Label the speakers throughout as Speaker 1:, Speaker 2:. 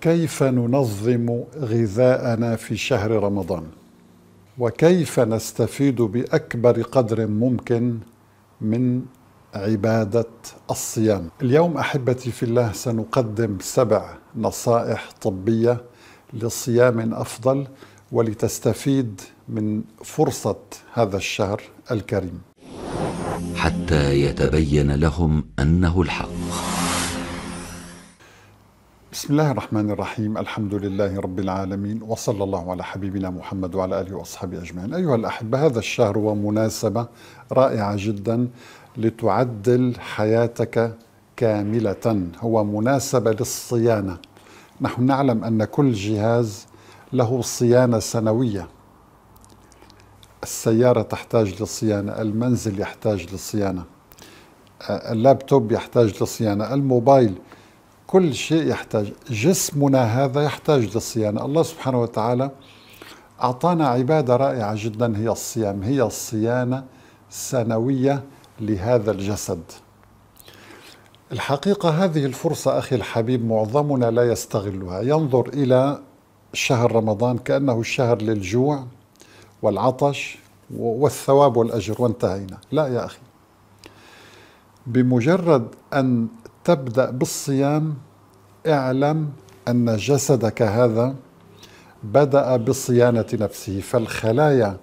Speaker 1: كيف ننظم غذاءنا في شهر رمضان وكيف نستفيد باكبر قدر ممكن من عباده الصيام اليوم احبتي في الله سنقدم سبع نصائح طبيه لصيام افضل ولتستفيد من فرصه هذا الشهر الكريم حتى يتبين لهم انه الحق بسم الله الرحمن الرحيم الحمد لله رب العالمين وصلى الله على حبيبنا محمد وعلى آله وأصحابه أجمعين أيها الأحبة هذا الشهر هو مناسبه رائعة جدا لتعدل حياتك كاملة هو مناسبة للصيانة نحن نعلم أن كل جهاز له صيانة سنوية السيارة تحتاج لصيانة المنزل يحتاج لصيانة اللابتوب يحتاج لصيانة الموبايل كل شيء يحتاج جسمنا هذا يحتاج للصيانة الله سبحانه وتعالى أعطانا عبادة رائعة جدا هي الصيام هي الصيانة سنوية لهذا الجسد الحقيقة هذه الفرصة أخي الحبيب معظمنا لا يستغلها ينظر إلى شهر رمضان كأنه الشهر للجوع والعطش والثواب والأجر وانتهينا لا يا أخي بمجرد أن تبدأ بالصيام اعلم أن جسدك هذا بدأ بصيانة نفسه فالخلايا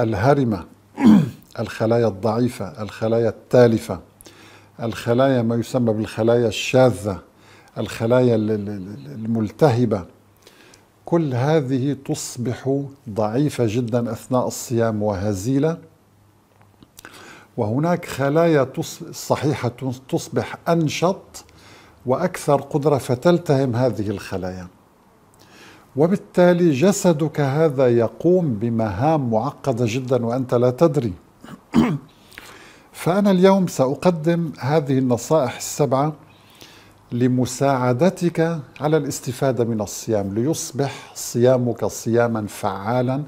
Speaker 1: الهرمة الخلايا الضعيفة الخلايا التالفة الخلايا ما يسمى بالخلايا الشاذة الخلايا الملتهبة كل هذه تصبح ضعيفة جدا أثناء الصيام وهزيلة وهناك خلايا صحيحة تصبح أنشط وأكثر قدرة فتلتهم هذه الخلايا وبالتالي جسدك هذا يقوم بمهام معقدة جدا وأنت لا تدري فأنا اليوم سأقدم هذه النصائح السبعة لمساعدتك على الاستفادة من الصيام ليصبح صيامك صياما فعالا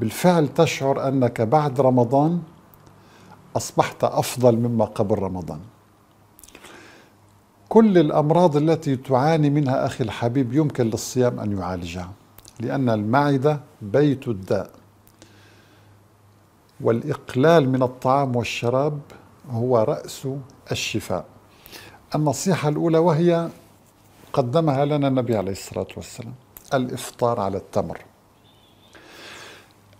Speaker 1: بالفعل تشعر أنك بعد رمضان أصبحت أفضل مما قبل رمضان كل الأمراض التي تعاني منها أخي الحبيب يمكن للصيام أن يعالجها لأن المعدة بيت الداء والإقلال من الطعام والشراب هو رأس الشفاء النصيحة الأولى وهي قدمها لنا النبي عليه الصلاة والسلام الإفطار على التمر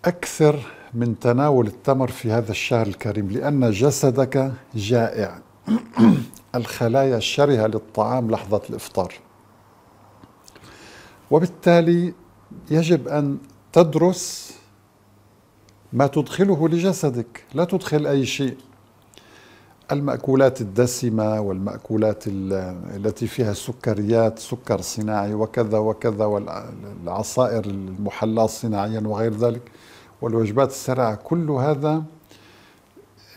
Speaker 1: أكثر من تناول التمر في هذا الشهر الكريم لأن جسدك جائع الخلايا الشرهة للطعام لحظة الإفطار وبالتالي يجب أن تدرس ما تدخله لجسدك لا تدخل أي شيء المأكولات الدسمة والمأكولات التي فيها سكريات سكر صناعي وكذا وكذا والعصائر المحلاة صناعيا وغير ذلك والوجبات السريعه كل هذا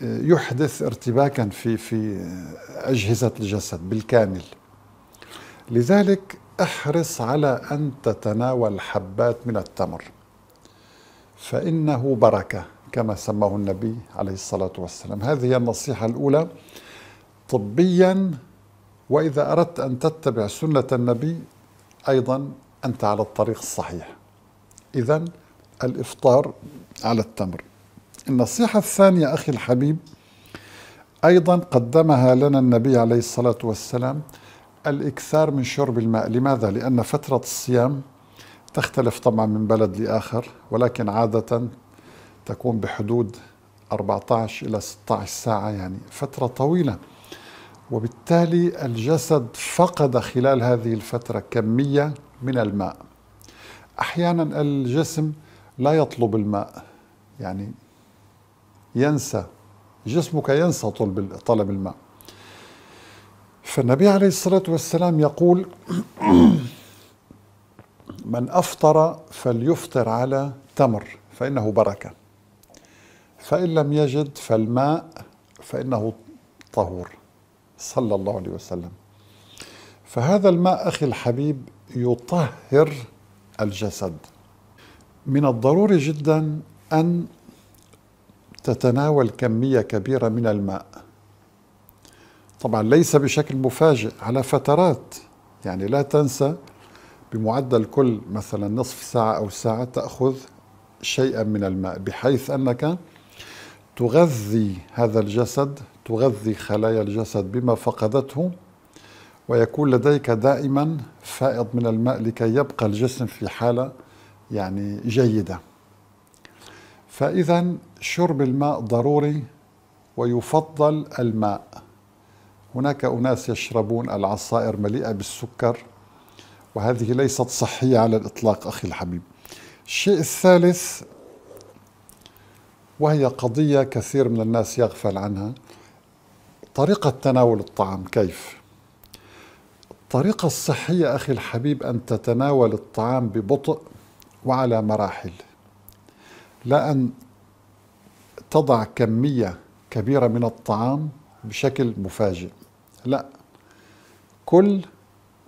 Speaker 1: آه، يحدث ارتباكا في في آه، اجهزه الجسد بالكامل لذلك احرص على ان تتناول حبات من التمر فانه بركه كما سماه النبي عليه الصلاه والسلام هذه النصيحه الاولى طبيا واذا اردت ان تتبع سنه النبي ايضا انت على الطريق الصحيح اذا الإفطار على التمر النصيحة الثانية أخي الحبيب أيضا قدمها لنا النبي عليه الصلاة والسلام الإكثار من شرب الماء لماذا؟ لأن فترة الصيام تختلف طبعا من بلد لآخر ولكن عادة تكون بحدود 14 إلى 16 ساعة يعني فترة طويلة وبالتالي الجسد فقد خلال هذه الفترة كمية من الماء أحيانا الجسم لا يطلب الماء يعني ينسى جسمك ينسى طلب طلب الماء فالنبي عليه الصلاة والسلام يقول من أفطر فليفطر على تمر فإنه بركة فإن لم يجد فالماء فإنه طهور صلى الله عليه وسلم فهذا الماء أخي الحبيب يطهر الجسد من الضروري جدا أن تتناول كمية كبيرة من الماء طبعا ليس بشكل مفاجئ على فترات يعني لا تنسى بمعدل كل مثلا نصف ساعة أو ساعة تأخذ شيئا من الماء بحيث أنك تغذي هذا الجسد تغذي خلايا الجسد بما فقدته ويكون لديك دائما فائض من الماء لكي يبقى الجسم في حاله يعني جيدة فإذا شرب الماء ضروري ويفضل الماء هناك أناس يشربون العصائر مليئة بالسكر وهذه ليست صحية على الإطلاق أخي الحبيب الشيء الثالث وهي قضية كثير من الناس يغفل عنها طريقة تناول الطعام كيف؟ الطريقة الصحية أخي الحبيب أن تتناول الطعام ببطء وعلى مراحل لأن تضع كمية كبيرة من الطعام بشكل مفاجئ لا كل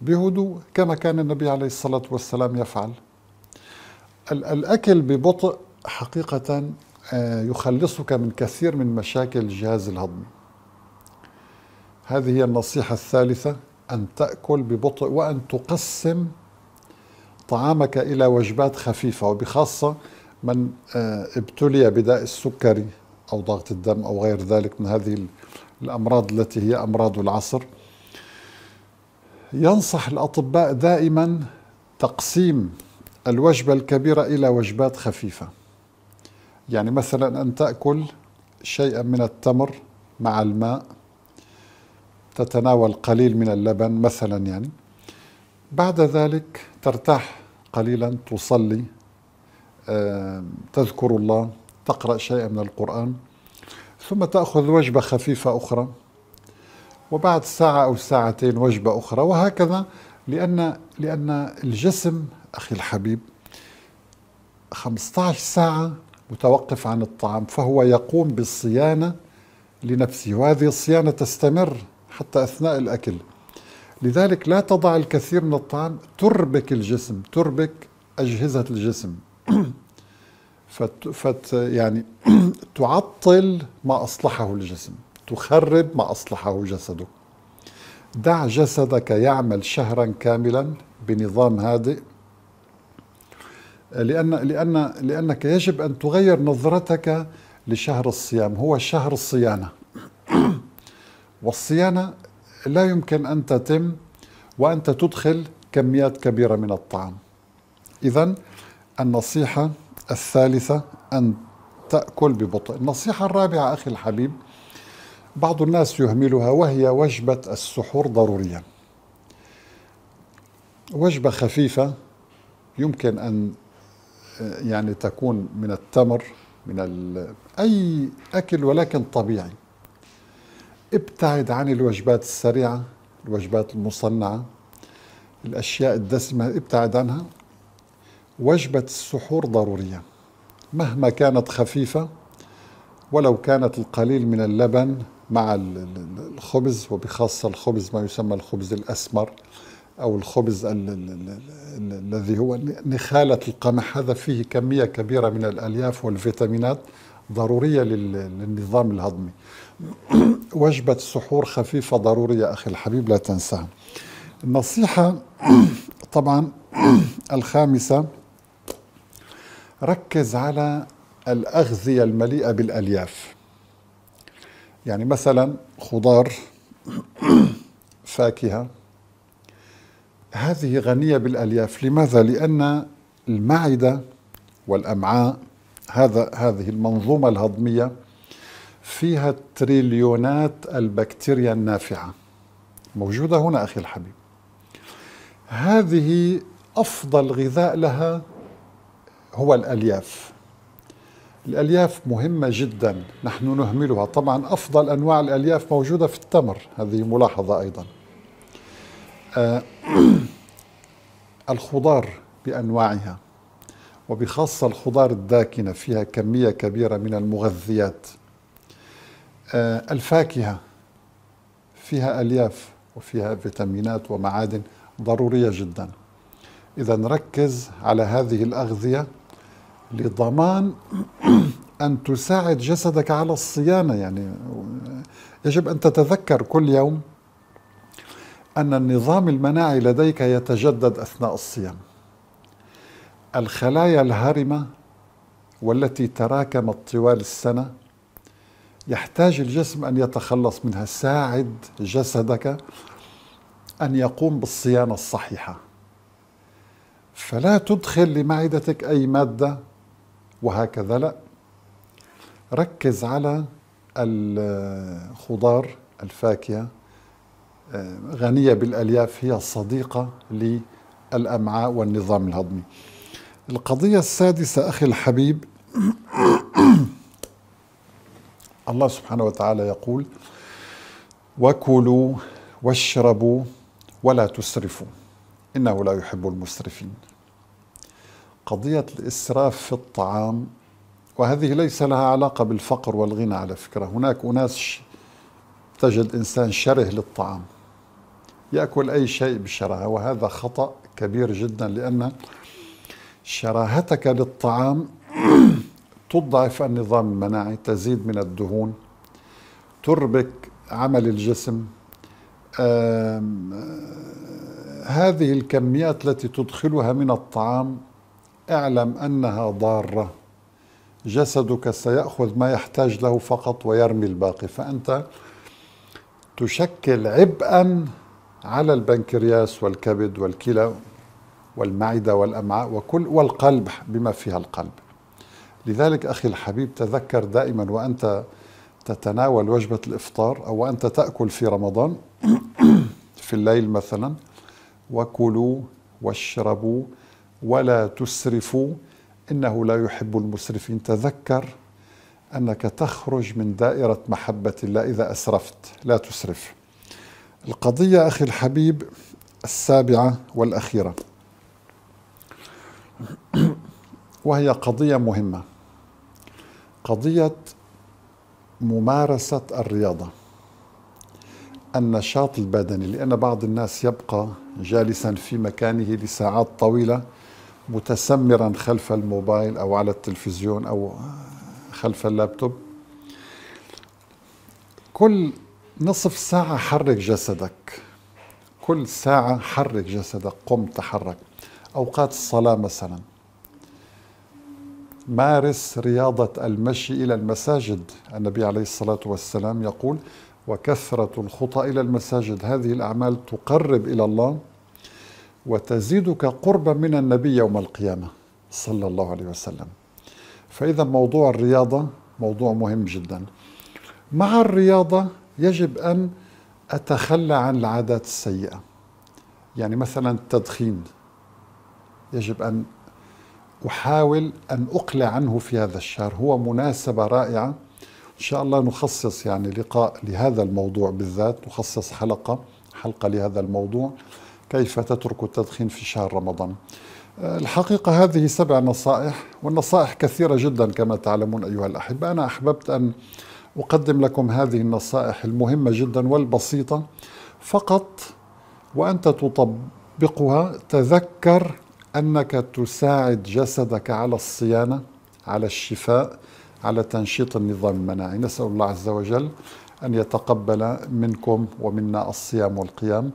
Speaker 1: بهدوء كما كان النبي عليه الصلاة والسلام يفعل الأكل ببطء حقيقة آه، يخلصك من كثير من مشاكل الجهاز الهضمي هذه هي النصيحة الثالثة أن تأكل ببطء وأن تقسم طعامك إلى وجبات خفيفة وبخاصة من آه، ابتلي بداء السكري أو ضغط الدم أو غير ذلك من هذه الأمراض التي هي أمراض العصر ينصح الأطباء دائما تقسيم الوجبة الكبيرة إلى وجبات خفيفة يعني مثلا أن تأكل شيئا من التمر مع الماء تتناول قليل من اللبن مثلا يعني بعد ذلك ترتاح قليلا تصلي تذكر الله تقرأ شيئا من القرآن ثم تأخذ وجبة خفيفة أخرى وبعد ساعة أو ساعتين وجبة أخرى وهكذا لأن لأن الجسم أخي الحبيب 15 ساعة متوقف عن الطعام فهو يقوم بالصيانة لنفسه وهذه الصيانة تستمر حتى أثناء الأكل لذلك لا تضع الكثير من الطعام تربك الجسم تربك أجهزة الجسم فت, فت يعني تعطل ما أصلحه الجسم تخرب ما أصلحه جسده دع جسدك يعمل شهرا كاملا بنظام هادئ لأن لأن لأنك يجب أن تغير نظرتك لشهر الصيام هو شهر الصيانة والصيانة لا يمكن أن تتم وأنت تدخل كميات كبيرة من الطعام إذا النصيحة الثالثة أن تأكل ببطء النصيحة الرابعة أخي الحبيب بعض الناس يهملها وهي وجبة السحور ضروريا وجبة خفيفة يمكن أن يعني تكون من التمر من أي أكل ولكن طبيعي ابتعد عن الوجبات السريعة الوجبات المصنعة الأشياء الدسمة ابتعد عنها وجبة السحور ضرورية مهما كانت خفيفة ولو كانت القليل من اللبن مع الخبز وبخاصة الخبز ما يسمى الخبز الأسمر أو الخبز الذي هو نخالة القمح هذا فيه كمية كبيرة من الألياف والفيتامينات ضرورية للنظام الهضمي وجبة سحور خفيفة ضرورية أخي الحبيب لا تنساها النصيحة طبعا الخامسة ركز على الأغذية المليئة بالألياف يعني مثلا خضار فاكهة هذه غنية بالألياف لماذا؟ لأن المعدة والأمعاء هذا هذه المنظومة الهضمية فيها تريليونات البكتيريا النافعة موجودة هنا أخي الحبيب هذه أفضل غذاء لها هو الألياف الألياف مهمة جدا نحن نهملها طبعا أفضل أنواع الألياف موجودة في التمر هذه ملاحظة أيضا آه الخضار بأنواعها وبخاصة الخضار الداكنة فيها كمية كبيرة من المغذيات آه، الفاكهة فيها ألياف وفيها فيتامينات ومعادن ضرورية جدا إذا نركز على هذه الأغذية لضمان أن تساعد جسدك على الصيانة يعني يجب أن تتذكر كل يوم أن النظام المناعي لديك يتجدد أثناء الصيام الخلايا الهرمة والتي تراكمت طوال السنة يحتاج الجسم أن يتخلص منها ساعد جسدك أن يقوم بالصيانة الصحيحة فلا تدخل لمعدتك أي مادة وهكذا لا ركز على الخضار الفاكهة غنية بالألياف هي صديقة للأمعاء والنظام الهضمي القضية السادسة أخي الحبيب الله سبحانه وتعالى يقول وكلوا واشربوا ولا تسرفوا انه لا يحب المسرفين قضيه الاسراف في الطعام وهذه ليس لها علاقه بالفقر والغنى على فكره هناك اناس تجد انسان شره للطعام ياكل اي شيء بشراهه وهذا خطا كبير جدا لان شراهتك للطعام تضعف النظام المناعي تزيد من الدهون تربك عمل الجسم آه، هذه الكميات التي تدخلها من الطعام اعلم انها ضاره جسدك سيأخذ ما يحتاج له فقط ويرمي الباقي فأنت تشكل عبئا على البنكرياس والكبد والكلى والمعدة والأمعاء وكل والقلب بما فيها القلب لذلك أخي الحبيب تذكر دائما وأنت تتناول وجبة الإفطار أو أنت تأكل في رمضان في الليل مثلا وكلوا واشربوا ولا تسرفوا إنه لا يحب المسرفين تذكر أنك تخرج من دائرة محبة الله إذا أسرفت لا تسرف القضية أخي الحبيب السابعة والأخيرة وهي قضية مهمة قضية ممارسة الرياضة النشاط البدني لأن بعض الناس يبقى جالسا في مكانه لساعات طويلة متسمرا خلف الموبايل أو على التلفزيون أو خلف اللابتوب كل نصف ساعة حرك جسدك كل ساعة حرك جسدك قم تحرك أوقات الصلاة مثلاً مارس رياضة المشي إلى المساجد النبي عليه الصلاة والسلام يقول وكثرة الخطى إلى المساجد هذه الأعمال تقرب إلى الله وتزيدك قربا من النبي يوم القيامة صلى الله عليه وسلم فإذا موضوع الرياضة موضوع مهم جدا مع الرياضة يجب أن أتخلى عن العادات السيئة يعني مثلا التدخين يجب أن أحاول أن أقلع عنه في هذا الشهر هو مناسبة رائعة إن شاء الله نخصص يعني لقاء لهذا الموضوع بالذات نخصص حلقة حلقة لهذا الموضوع كيف تترك التدخين في شهر رمضان آه، الحقيقة هذه سبع نصائح والنصائح كثيرة جدا كما تعلمون أيها الأحبة أنا أحببت أن أقدم لكم هذه النصائح المهمة جدا والبسيطة فقط وأنت تطبقها تذكر أنك تساعد جسدك على الصيانة على الشفاء على تنشيط النظام المناعي نسأل الله عز وجل أن يتقبل منكم ومنا الصيام والقيام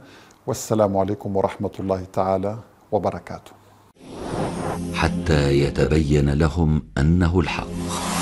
Speaker 1: والسلام عليكم ورحمة الله تعالى وبركاته حتى يتبين لهم أنه الحق